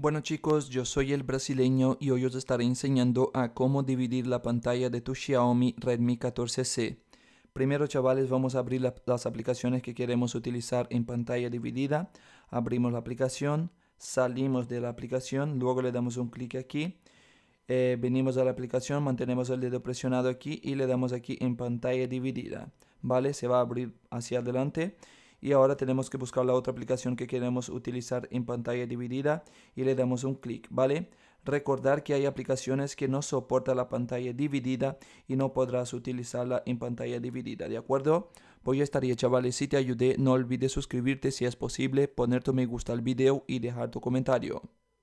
Bueno chicos, yo soy el brasileño y hoy os estaré enseñando a cómo dividir la pantalla de tu Xiaomi Redmi 14C. Primero chavales vamos a abrir las aplicaciones que queremos utilizar en pantalla dividida. Abrimos la aplicación, salimos de la aplicación, luego le damos un clic aquí. Eh, venimos a la aplicación, mantenemos el dedo presionado aquí y le damos aquí en pantalla dividida. Vale, se va a abrir hacia adelante y ahora tenemos que buscar la otra aplicación que queremos utilizar en pantalla dividida y le damos un clic, ¿vale? Recordar que hay aplicaciones que no soportan la pantalla dividida y no podrás utilizarla en pantalla dividida, ¿de acuerdo? Pues ya estaría chavales, si te ayudé no olvides suscribirte si es posible, poner tu me gusta al video y dejar tu comentario.